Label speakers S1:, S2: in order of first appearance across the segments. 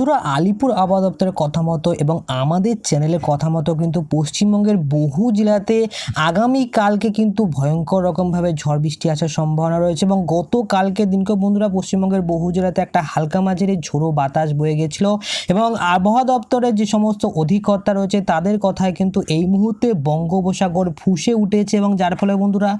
S1: বন্ধুরা আলিপুর আবহাওয়া দপ্তরের কথা মতো এবং আমাদের চ্যানেলের কথা মতো কিন্তু পশ্চিমবঙ্গের বহু জেলাতে আগামী কালকে কিন্তু ভয়ঙ্কর রকমভাবে ঝড় বৃষ্টি আসার সম্ভাবনা রয়েছে এবং গত কালকে দিনকে বন্ধুরা পশ্চিমবঙ্গের বহু জেলাতে একটা হালকা মাঝের ঝোড়ো বাতাস বয়ে গেছিল এবং আবহাওয়া দপ্তরের যে সমস্ত অধিকর্তা রয়েছে তাদের কথায় কিন্তু এই মুহূর্তে বঙ্গোপসাগর ফুসে উঠেছে এবং যার ফলে বন্ধুরা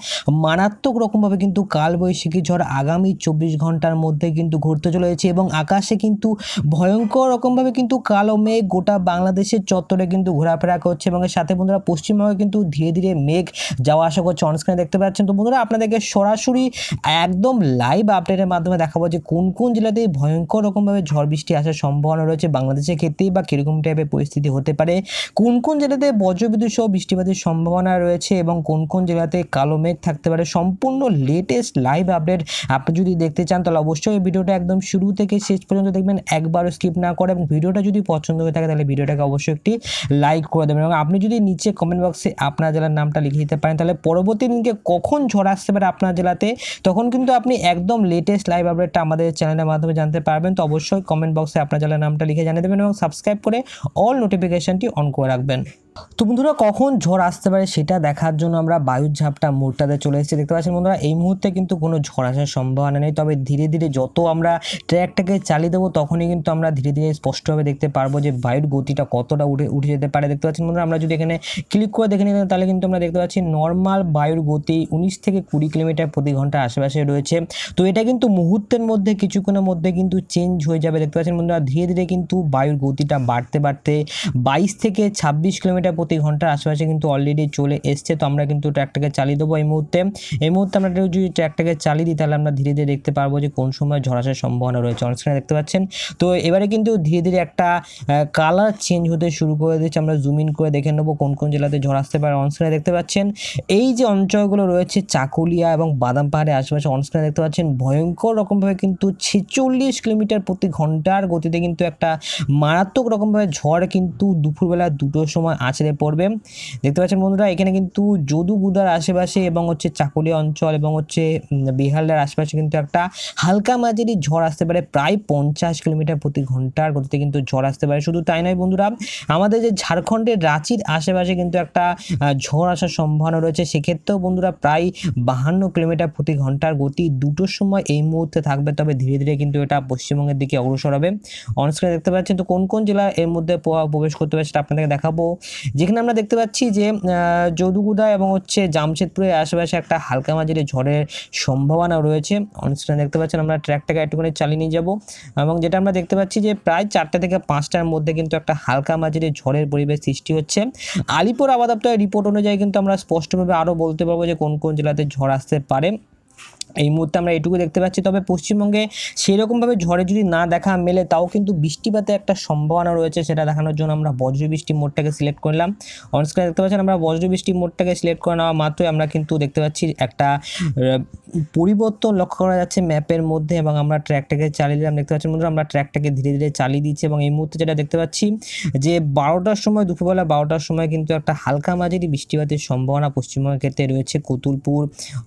S1: মারাত্মক রকমভাবে কিন্তু কালবৈশাখী ঝড় আগামী চব্বিশ ঘন্টার মধ্যে কিন্তু ঘুরতে চলেছে এবং আকাশে কিন্তু ভয়ঙ্কর ভয়ঙ্কর রকমভাবে কিন্তু কালো মেঘ গোটা বাংলাদেশের চত্বরে কিন্তু ঘোরাফেরা করছে এবং সাথে বন্ধুরা পশ্চিমবঙ্গে কিন্তু ধীরে ধীরে মেঘ যাওয়া আসা করছে অনস্ক্রিনে দেখতে পাচ্ছেন তো বন্ধুরা আপনাদেরকে সরাসরি একদম লাইভ আপডেটের মাধ্যমে দেখাবো যে কোন কোন জেলাতে ভয়ঙ্কর রকমভাবে ঝড় বৃষ্টি আসার সম্ভাবনা রয়েছে বাংলাদেশের ক্ষেত্রে বা কীরকম টাইপের পরিস্থিতি হতে পারে কোন কোন জেলাতে বজ্রবিদ্যুৎ সহ বৃষ্টিপাতের সম্ভাবনা রয়েছে এবং কোন কোন জেলাতে কালো মেঘ থাকতে পারে সম্পূর্ণ লেটেস্ট লাইভ আপডেট আপনি যদি দেখতে চান তাহলে অবশ্যই ভিডিওটা একদম শুরু থেকে শেষ পর্যন্ত দেখবেন একবারও স্কিপ না করে এবং ভিডিওটা যদি পছন্দ হয়ে থাকে তাহলে ভিডিওটাকে অবশ্যই একটি লাইক করে দেবেন এবং আপনি যদি নিচে কমেন্ট বক্সে আপনার জেলার নামটা লিখে দিতে পারেন তাহলে পরবর্তী দিনকে কখন ঝড় আসতে পারে আপনার জেলাতে তখন কিন্তু আপনি একদম লেটেস্ট লাইভ আপডেটটা আমাদের চ্যানেলের মাধ্যমে জানতে পারবেন তো অবশ্যই কমেন্ট বক্সে আপনার জেলার নামটা লিখে জানিয়ে দেবেন এবং সাবস্ক্রাইব করে অল নোটিফিকেশানটি অন করে রাখবেন তো বন্ধুরা কখন ঝড় আসতে পারে সেটা দেখার জন্য আমরা বায়ুর ঝাপটা মোড়টাতে চলে এসেছি দেখতে পাচ্ছেন বন্ধুরা এই মুহূর্তে কিন্তু কোনো ঝড় আসার সম্ভাবনা নেই তবে ধীরে ধীরে যত আমরা ট্র্যাকটাকে চালিয়ে দেবো তখনই কিন্তু আমরা ধীরে ধীরে স্পষ্টভাবে দেখতে পারবো যে বায়ুর গতিটা কতটা উঠে উঠে যেতে পারে দেখতে পাচ্ছেন বন্ধুরা আমরা যদি এখানে ক্লিক করে দেখে নিতে তাহলে কিন্তু আমরা দেখতে পাচ্ছি নর্মাল বায়ুর গতি উনিশ থেকে কুড়ি কিলোমিটার প্রতি ঘন্টা আশেপাশে রয়েছে তো এটা কিন্তু মুহূর্তের মধ্যে কিছুক্ষণের মধ্যে কিন্তু চেঞ্জ হয়ে যাবে দেখতে পাচ্ছেন বন্ধুরা ধীরে ধীরে কিন্তু বায়ুর গতিটা বাড়তে বাড়তে বাইশ থেকে ছাব্বিশ কিলোমিটার কিলোমিটার প্রতি ঘন্টার আশেপাশে কিন্তু অলরেডি চলে এসছে তো আমরা কিন্তু ট্র্যাকটাকে চালিয়ে দেবো এই মুহূর্তে এই মুহূর্তে আমরা যদি ট্র্যাকটাকে চালিয়ে দিই তাহলে আমরা ধীরে ধীরে দেখতে পারবো যে কোন সময় ঝড়াসার সম্ভাবনা রয়েছে অনস্ক্রিনে দেখতে পাচ্ছেন তো এবারে কিন্তু ধীরে ধীরে একটা কালার চেঞ্জ হতে শুরু করে দিচ্ছে আমরা জুম ইন করে দেখে নেবো কোন কোন জেলাতে ঝড় আসতে পারে অনস্ক্রিনে দেখতে পাচ্ছেন এই যে অঞ্চলগুলো রয়েছে চাকুলিয়া এবং বাদাম পাহাড়ের আশেপাশে অনস্ক্রিনে দেখতে পাচ্ছেন ভয়ঙ্কর রকমভাবে কিন্তু ছেচল্লিশ কিলোমিটার প্রতি ঘন্টার গতিতে কিন্তু একটা মারাত্মক রকমভাবে ঝড় কিন্তু দুপুরবেলা দুটোর সময় আঁচড়ে পড়বে দেখতে পাচ্ছেন বন্ধুরা এখানে কিন্তু যদুগুদার আশেপাশে এবং হচ্ছে চাকুলিয়া অঞ্চল এবং হচ্ছে বিহারের আশেপাশে কিন্তু একটা হালকা মাঝেরই ঝড় আসতে পারে প্রায় পঞ্চাশ কিলোমিটার প্রতি ঘন্টার গতিতে কিন্তু ঝড় আসতে পারে শুধু তাই নয় বন্ধুরা আমাদের যে ঝাড়খণ্ডের রাঁচির আশেপাশে কিন্তু একটা ঝড় আসার সম্ভাবনা রয়েছে সেক্ষেত্রেও বন্ধুরা প্রায় বাহান্ন কিলোমিটার প্রতি ঘন্টার গতি দুটোর সময় এই মুহূর্তে থাকবে তবে ধীরে ধীরে কিন্তু এটা পশ্চিমবঙ্গের দিকে অগ্রসর হবে অনস্ক্রিনে দেখতে পাচ্ছেন তো কোন কোন জেলা এর মধ্যে প্রবেশ করতে পারে সেটা আপনাদেরকে দেখাবো যেখানে আমরা দেখতে পাচ্ছি যে যদুগুদা এবং হচ্ছে জামশেদপুরের আশেপাশে একটা হালকা মাঝারি ঝড়ের সম্ভাবনা রয়েছে অনুষ্ঠানে দেখতে পাচ্ছেন আমরা ট্র্যাকটাকে একটুখানি চালিয়ে নিয়ে যাবো এবং যেটা আমরা দেখতে পাচ্ছি যে প্রায় চারটা থেকে পাঁচটার মধ্যে কিন্তু একটা হালকা মাঝের ঝড়ের পরিবেশ সৃষ্টি হচ্ছে আলিপুর আবাদপ্তরের রিপোর্ট অনুযায়ী কিন্তু আমরা স্পষ্টভাবে আরও বলতে পারবো যে কোন কোন জেলাতে ঝড় আসতে পারে এই মুহূর্তে আমরা এটুকু দেখতে পাচ্ছি তবে পশ্চিমবঙ্গে সেরকমভাবে ঝড়ে যদি না দেখা মেলে তাও কিন্তু বৃষ্টিপাতে একটা সম্ভাবনা রয়েছে সেটা দেখানোর জন্য আমরা বজ্রবৃষ্টি মোডটাকে সিলেক্ট করলাম অনস্ক্রিনে দেখতে পাচ্ছেন আমরা বজ্রবৃষ্টি মোডটাকে সিলেক্ট করে নেওয়া মাত্রই আমরা কিন্তু দেখতে পাচ্ছি একটা পরিবর্তন লক্ষ্য করা যাচ্ছে ম্যাপের মধ্যে এবং আমরা ট্র্যাকটাকে চালিয়ে দিলাম দেখতে পাচ্ছি বন্ধুরা আমরা ট্র্যাকটাকে ধীরে ধীরে চালিয়ে দিচ্ছি এবং এই মুহূর্তে যেটা দেখতে পাচ্ছি যে বারোটার সময় দুপুরবেলা বারোটার সময় কিন্তু একটা হালকা মাঝারি বৃষ্টিপাতের সম্ভাবনা পশ্চিমবঙ্গের ক্ষেত্রে রয়েছে কতুলপুর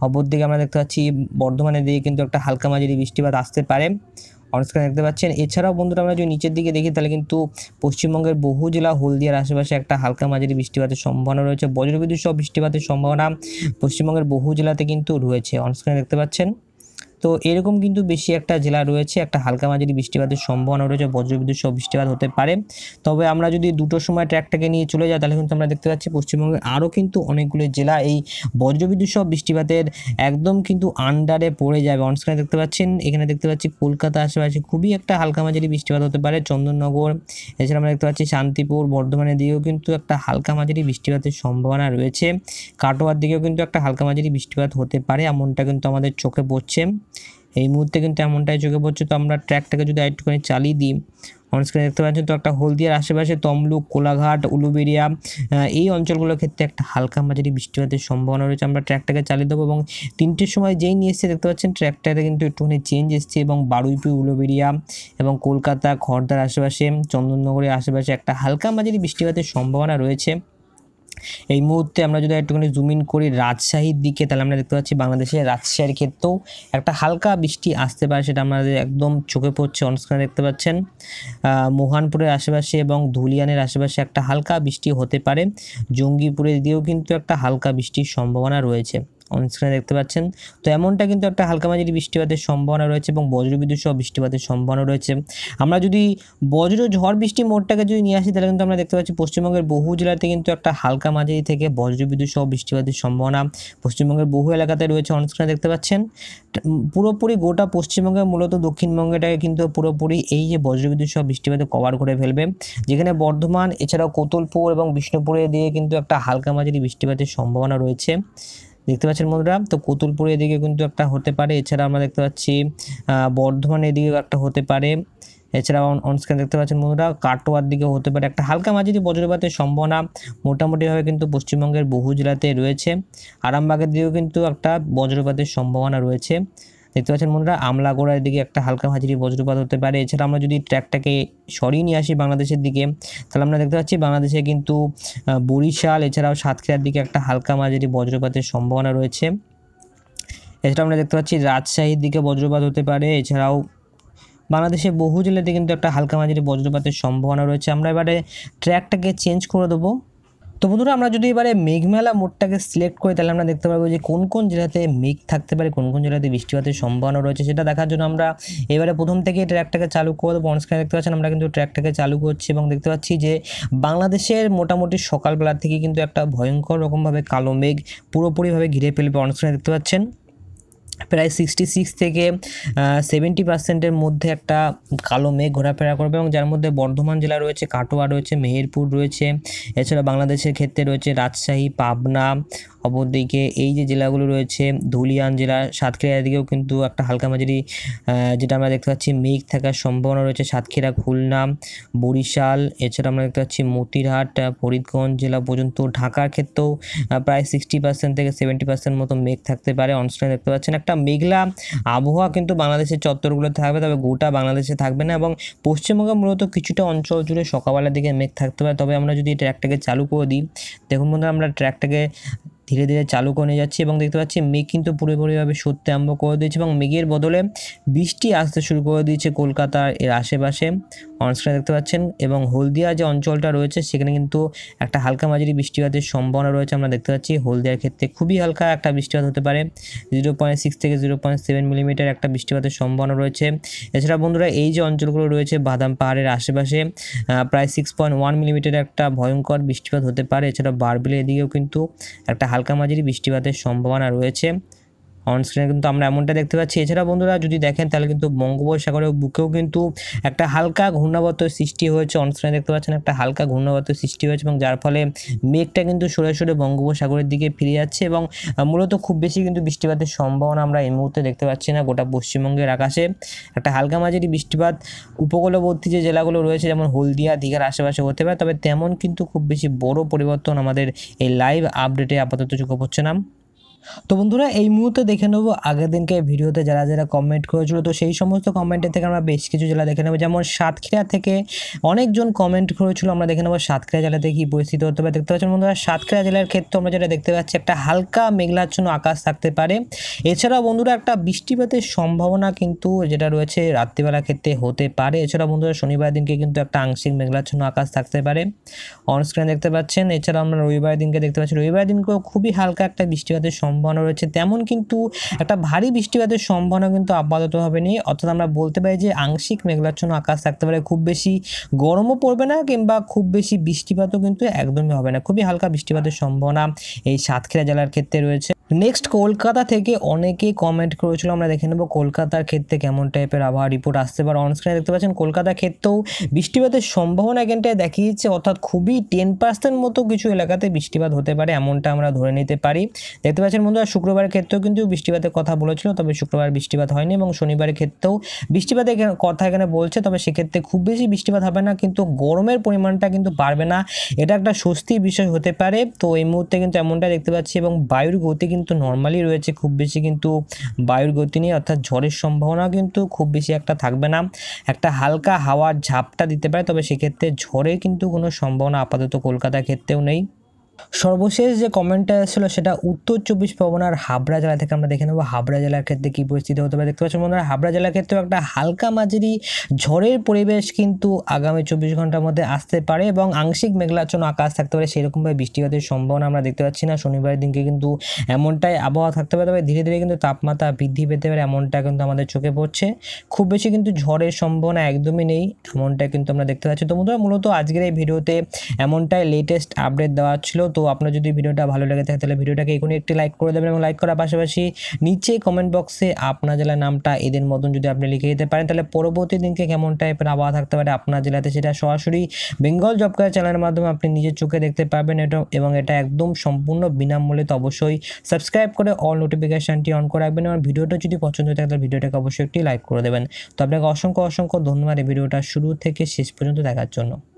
S1: অপরদিকে দিকে আমরা দেখতে পাচ্ছি বর্ধমানের দিকে কিন্তু একটা হালকা মাঝারি বৃষ্টিপাত আসতে পারে অনস্ক্রিন দেখতে পাচ্ছেন এছাড়াও বন্ধুরা আমরা যদি নিচের দিকে দেখি তাহলে কিন্তু পশ্চিমবঙ্গের বহু জেলা হলদিয়ার আশেপাশে একটা হালকা মাঝারি বৃষ্টিপাতের সম্ভাবনা রয়েছে বজ্রবিদ্যুৎ সহ বৃষ্টিপাতের সম্ভাবনা পশ্চিমবঙ্গের বহু জেলাতে কিন্তু রয়েছে অনস্ক্রিনে দেখতে পাচ্ছেন তো এরকম কিন্তু বেশি একটা জেলা রয়েছে একটা হালকা মাঝারি বৃষ্টিপাতের সম্ভাবনা রয়েছে বজ্রবিদ্যুৎ সহ বৃষ্টিপাত হতে পারে তবে আমরা যদি দুটোর সময় ট্র্যাকটাকে নিয়ে চলে যাই তাহলে কিন্তু আমরা দেখতে পাচ্ছি পশ্চিমবঙ্গে আরও কিন্তু অনেকগুলো জেলা এই বজ্রবিদ্যুৎ সহ বৃষ্টিপাতের একদম কিন্তু আন্ডারে পড়ে যাবে অনস্ক্রিনে দেখতে পাচ্ছেন এখানে দেখতে পাচ্ছি কলকাতা আশেপাশে খুবই একটা হালকা মাঝারি বৃষ্টিপাত হতে পারে চন্দননগর এছাড়া আমরা দেখতে পাচ্ছি শান্তিপুর বর্ধমানের দিকেও কিন্তু একটা হালকা মাঝারি বৃষ্টিপাতের সম্ভাবনা রয়েছে কাটোয়ার দিকেও কিন্তু একটা হালকা মাঝারি বৃষ্টিপাত হতে পারে এমনটা কিন্তু আমাদের চোখে পড়ছে এই মুহূর্তে কিন্তু এমনটাই চোখে পড়ছে তো আমরা ট্র্যাকটাকে যদি একটুখানি চালিয়ে দিই অনস্ক্রিনে দেখতে পাচ্ছেন তো একটা হলদিয়ার আশেপাশে তমলুক কোলাঘাট উলুবেরিয়া এই অঞ্চলগুলোর ক্ষেত্রে একটা হালকা মাঝারি বৃষ্টিপাতের সম্ভাবনা রয়েছে আমরা ট্র্যাকটাকে চালিয়ে দেবো এবং তিনটের সময় যেই নিয়ে এসছে দেখতে পাচ্ছেন ট্র্যাকটাতে কিন্তু একটুখানি চেঞ্জ এসছে এবং বারুইপি উলুবেরিয়া এবং কলকাতা খড়দার আশেপাশে চন্দননগরের আশেপাশে একটা হালকা মাঝারি বৃষ্টিপাতের সম্ভাবনা রয়েছে এই মুহূর্তে আমরা যদি একটুখানি জুম ইন করি রাজশাহীর দিকে তাহলে আমরা দেখতে পাচ্ছি বাংলাদেশে রাজশাহীর ক্ষেত্রেও একটা হালকা বৃষ্টি আসতে পারে সেটা আমাদের একদম চোখে পড়ছে অনস্ক্রিনে দেখতে পাচ্ছেন মোহানপুরের আশেপাশে এবং ধুলিয়ানের আশেপাশে একটা হালকা বৃষ্টি হতে পারে জঙ্গিপুরের দিয়েও কিন্তু একটা হালকা বৃষ্টির সম্ভাবনা রয়েছে স্ক্রিনে দেখতে পাচ্ছেন তো এমনটা কিন্তু একটা হালকা মাঝারি বৃষ্টিপাতের সম্ভাবনা রয়েছে এবং বজ্রবিদ্যুৎ সহ বৃষ্টিপাতের সম্ভাবনা রয়েছে আমরা যদি বজ্র ঝড় বৃষ্টি মোড়টাকে যদি নিয়ে আসি তাহলে কিন্তু আমরা দেখতে পাচ্ছি পশ্চিমবঙ্গের বহু জেলাতে কিন্তু একটা হালকা মাঝারি থেকে বজ্রবিদ্যুৎ সহ বৃষ্টিপাতের সম্ভাবনা পশ্চিমবঙ্গের বহু এলাকাতে রয়েছে অনস্ক্রিনে দেখতে পাচ্ছেন পুরোপুরি গোটা পশ্চিমবঙ্গে মূলত দক্ষিণবঙ্গেটাকে কিন্তু পুরোপুরি এই যে বজ্রবিদ্যুৎ সহ বৃষ্টিপাতে কভার করে ফেলবে যেখানে বর্ধমান এছাড়াও কোতলপুর এবং বিষ্ণুপুরে দিয়ে কিন্তু একটা হালকা মাঝারি বৃষ্টিপাতের সম্ভাবনা রয়েছে দেখতে পাচ্ছেন বন্ধুরা তো কুতুলপুর এদিকে কিন্তু একটা হতে পারে এছাড়া আমরা দেখতে পাচ্ছি বর্ধমান এদিকে একটা হতে পারে এছাড়া অনস্ক্রিন দেখতে পাচ্ছেন বন্ধুরা কাটোয়ার দিকে হতে পারে একটা হালকা মাঝারি বজ্রপাতের সম্ভাবনা মোটামুটিভাবে কিন্তু পশ্চিমবঙ্গের বহু জেলাতে রয়েছে আরামবাগের দিকেও কিন্তু একটা বজ্রপাতের সম্ভাবনা রয়েছে দেখতে পাচ্ছেন বন্ধুরা আমলা গোড়ার দিকে একটা হালকা হাজিরি বজ্রপাত হতে পারে এছাড়া আমরা যদি ট্র্যাকটাকে সরিয়ে নিয়ে আসি বাংলাদেশের দিকে তাহলে আমরা দেখতে পাচ্ছি বাংলাদেশে কিন্তু বরিশাল এছাড়াও সাতক্ষীরার দিকে একটা হালকা মাঝারি বজ্রপাতের সম্ভাবনা রয়েছে এছাড়া আমরা দেখতে পাচ্ছি রাজশাহীর দিকে বজ্রপাত হতে পারে এছাড়াও বাংলাদেশে বহু জেলাতে কিন্তু একটা হালকা মাঝারি বজ্রপাতের সম্ভাবনা রয়েছে আমরা এবারে ট্র্যাকটাকে চেঞ্জ করে দেবো তো বন্ধুরা আমরা যদি এবারে মেঘমেলা মোডটাকে সিলেক্ট করি তাহলে আমরা দেখতে পারবো যে কোন কোন জেলাতে মেঘ থাকতে পারে কোন কোন জেলাতে বৃষ্টিপাতের সম্ভাবনা রয়েছে সেটা দেখার জন্য আমরা এবারে প্রথম থেকে ট্র্যাকটাকে চালু করে দেবো অনস্ক্রিনে দেখতে পাচ্ছেন আমরা কিন্তু ট্র্যাকটাকে চালু করছি এবং দেখতে পাচ্ছি যে বাংলাদেশের মোটামুটি সকালবেলা থেকে কিন্তু একটা ভয়ঙ্কর রকমভাবে কালো মেঘ পুরোপুরিভাবে ঘিরে ফেলবে অনস্ক্রিনে দেখতে পাচ্ছেন প্রায় সিক্সটি সিক্স থেকে সেভেন্টি পার্সেন্টের মধ্যে একটা কালো মেঘ ঘোরাফেরা করবে এবং যার মধ্যে বর্ধমান জেলা রয়েছে কাটোয়া রয়েছে মেহেরপুর রয়েছে এছাড়া বাংলাদেশের ক্ষেত্রে রয়েছে রাজশাহী পাবনা অপরদিকে এই যে জেলাগুলো রয়েছে ধুলিয়ান জেলা সাতক্ষীরা দিকেও কিন্তু একটা হালকা মাঝারি যেটা আমরা দেখতে পাচ্ছি মেঘ থাকার সম্ভাবনা রয়েছে সাতক্ষীরা খুলনা বরিশাল এছাড়া আমরা দেখতে পাচ্ছি মতিরহাট ফরিদগঞ্জ জেলা পর্যন্ত ঢাকার ক্ষেত্রেও প্রায় সিক্সটি পার্সেন্ট থেকে সেভেন্টি পার্সেন্ট মতো মেঘ থাকতে পারে অনুষ্ঠানে দেখতে পাচ্ছেন একটা একটা মেঘলা আবহাওয়া কিন্তু বাংলাদেশের চত্বরগুলো থাকবে তবে গোটা বাংলাদেশে থাকবে না এবং পশ্চিমবঙ্গে মূলত কিছুটা অঞ্চল জুড়ে সকালবেলার দিকে মেঘ থাকতে পারে তবে আমরা যদি ট্র্যাকটাকে চালু করে দিই দেখুন বন্ধু আমরা ট্র্যাকটাকে ধীরে ধীরে চালু করে যাচ্ছি এবং দেখতে পাচ্ছি মেঘ কিন্তু পুরোপুরিভাবে সত্যি আরম্ভ করে দিয়েছে এবং মেঘের বদলে বৃষ্টি আসতে শুরু করে দিয়েছে কলকাতার এর আশেপাশে অনস্ক্রিনে দেখতে পাচ্ছেন এবং হলদিয়া যে অঞ্চলটা রয়েছে সেখানে কিন্তু একটা হালকা মাঝারি বৃষ্টিপাতের সম্ভাবনা রয়েছে আমরা দেখতে পাচ্ছি হলদিয়ার ক্ষেত্রে খুবই হালকা একটা বৃষ্টিপাত হতে পারে জিরো পয়েন্ট সিক্স থেকে জিরো পয়েন্ট সেভেন মিলিমিটার একটা বৃষ্টিপাতের সম্ভাবনা রয়েছে এছাড়া বন্ধুরা এই যে অঞ্চলগুলো রয়েছে বাদাম পাহাড়ের আশেপাশে প্রায় সিক্স পয়েন্ট ওয়ান মিলিমিটার একটা ভয়ঙ্কর বৃষ্টিপাত হতে পারে এছাড়া বারবিলের এদিকেও কিন্তু একটা হালকা মাঝারি বৃষ্টিপাতের সম্ভাবনা রয়েছে অনস্ক্রিনে কিন্তু আমরা এমনটা দেখতে পাচ্ছি এছাড়া বন্ধুরা যদি দেখেন তাহলে কিন্তু বঙ্গোপসাগরের বুকেও কিন্তু একটা হালকা ঘূর্ণাবত সৃষ্টি হয়েছে অনস্ক্রিনে দেখতে পাচ্ছেন একটা হালকা ঘূর্ণাবত সৃষ্টি হয়েছে এবং যার ফলে মেঘটা কিন্তু সরে সরে বঙ্গোপসাগরের দিকে ফিরে যাচ্ছে এবং মূলত খুব বেশি কিন্তু বৃষ্টিপাতের সম্ভাবনা আমরা এই মুহূর্তে দেখতে পাচ্ছি না গোটা পশ্চিমবঙ্গের আকাশে একটা হালকা মাঝারি বৃষ্টিপাত উপকূলবর্তী যে জেলাগুলো রয়েছে যেমন হলদিয়া দীঘার আশেপাশে হতে পারে তবে তেমন কিন্তু খুব বেশি বড় পরিবর্তন আমাদের এই লাইভ আপডেটে আপাতত চোখে পড়ছে না তো বন্ধুরা এই মুহূর্তে দেখে নেব আগের দিনকে ভিডিওতে যারা যারা কমেন্ট করেছিল তো সেই সমস্ত কমেন্টের থেকে আমরা বেশ কিছু জেলা দেখে নেব যেমন সাতক্ষীরা থেকে অনেকজন কমেন্ট করেছিল আমরা দেখে নেব সাতক্ষীরা জেলাতে কী পরিস্থিতি হতে পারে দেখতে পাচ্ছেন বন্ধুরা সাতক্ষীরা জেলার ক্ষেত্রে আমরা যেটা দেখতে পাচ্ছি একটা হালকা মেঘলাচ্ছন্ন আকাশ থাকতে পারে এছাড়াও বন্ধুরা একটা বৃষ্টিপাতের সম্ভাবনা কিন্তু যেটা রয়েছে রাত্রিবেলার ক্ষেত্রে হতে পারে এছাড়া বন্ধুরা শনিবার দিনকে কিন্তু একটা আংশিক মেঘলাচ্ছন্ন আকাশ থাকতে পারে অনস্ক্রিনে দেখতে পাচ্ছেন এছাড়া আমরা রবিবার দিনকে দেখতে পাচ্ছি রবিবার দিনকেও খুবই হালকা একটা বৃষ্টিপাতের সম্ভাবনা রয়েছে তেমন কিন্তু একটা ভারী বৃষ্টিপাতের সম্ভাবনা কিন্তু আপাততভাবে নেই অর্থাৎ আমরা বলতে পারি যে আংশিক মেঘলাচ্ছন্ন আকাশ থাকতে পারে খুব বেশি গরমও পড়বে না কিংবা খুব বেশি বৃষ্টিপাতও কিন্তু একদমই হবে না খুবই হালকা বৃষ্টিপাতের সম্ভাবনা এই সাতক্ষীরা জেলার ক্ষেত্রে রয়েছে নেক্সট কলকাতা থেকে অনেকেই কমেন্ট করেছিল আমরা দেখে নেব কলকাতার ক্ষেত্রে কেমন টাইপের আবহাওয়া রিপোর্ট আসতে পারে অনস্ক্রিনে দেখতে পাচ্ছেন কলকাতার ক্ষেত্রেও বৃষ্টিপাতের সম্ভাবনা এখানটায় দেখিয়েছে অর্থাৎ খুবই টেন পার্সেন্ট মতো কিছু এলাকাতে বৃষ্টিপাত হতে পারে এমনটা আমরা ধরে নিতে পারি দেখতে পাচ্ছেন বন্ধুরা শুক্রবারের ক্ষেত্রেও কিন্তু বৃষ্টিপাতের কথা বলেছিল তবে শুক্রবার বৃষ্টিপাত হয়নি এবং শনিবারের ক্ষেত্রেও বৃষ্টিপাতের কথা এখানে বলছে তবে সেক্ষেত্রে খুব বেশি বৃষ্টিপাত হবে না কিন্তু গরমের পরিমাণটা কিন্তু বাড়বে না এটা একটা স্বস্তির বিষয় হতে পারে তো এই মুহূর্তে কিন্তু এমনটা দেখতে পাচ্ছি এবং বায়ুর গতি কিন্তু কিন্তু নর্মালি রয়েছে খুব বেশি কিন্তু বায়ুর গতি নেই অর্থাৎ ঝড়ের সম্ভাবনা কিন্তু খুব বেশি একটা থাকবে না একটা হালকা হাওয়ার ঝাপটা দিতে পারে তবে সেক্ষেত্রে ঝড়ে কিন্তু কোনো সম্ভাবনা আপাতত কলকাতার ক্ষেত্রেও নেই সর্বশেষ যে কমেন্টটা এসেছিল সেটা উত্তর চব্বিশ পরগনার হাবড়া জেলা থেকে আমরা দেখে নেবো হাবড়া জেলার ক্ষেত্রে কী পরিস্থিতি হতে পারে দেখতে পাচ্ছি বন্ধুরা হাবড়া জেলার ক্ষেত্রেও একটা হালকা মাঝারি ঝড়ের পরিবেশ কিন্তু আগামী চব্বিশ ঘন্টার মধ্যে আসতে পারে এবং আংশিক মেঘলাচ্ছন্ন আকাশ থাকতে পারে সেরকমভাবে বৃষ্টিপাতের সম্ভাবনা আমরা দেখতে পাচ্ছি না শনিবারের দিনকে কিন্তু এমনটাই আবহাওয়া থাকতে পারে তবে ধীরে ধীরে কিন্তু তাপমাত্রা বৃদ্ধি পেতে পারে এমনটা কিন্তু আমাদের চোখে পড়ছে খুব বেশি কিন্তু ঝড়ের সম্ভাবনা একদমই নেই এমনটা কিন্তু আমরা দেখতে পাচ্ছি তো মূলত আজকের এই ভিডিওতে এমনটাই লেটেস্ট আপডেট দেওয়া ছিল তো আপনার যদি ভিডিওটা ভালো লেগে থাকে তাহলে ভিডিওটাকে এখনই একটি লাইক করে দেবেন এবং লাইক করার পাশাপাশি নিচে কমেন্ট বক্সে আপনার জেলার নামটা এদের মতন যদি আপনি লিখে দিতে পারেন তাহলে পরবর্তী দিনকে কেমন টাইপের আবহাওয়া থাকতে পারে আপনার জেলাতে সেটা সরাসরি বেঙ্গল জব কার্ড চ্যানেলের মাধ্যমে আপনি নিজের চোখে দেখতে পাবেন এটা এবং এটা একদম সম্পূর্ণ বিনামূল্যে তো অবশ্যই সাবস্ক্রাইব করে অল নোটিফিকেশানটি অন করে রাখবেন এবং ভিডিওটা যদি পছন্দ থাকে তাহলে ভিডিওটাকে অবশ্যই একটি লাইক করে দেবেন তো আপনাকে অসংখ্য অসংখ্য ধন্যবাদ এই ভিডিওটা শুরু থেকে শেষ পর্যন্ত দেখার জন্য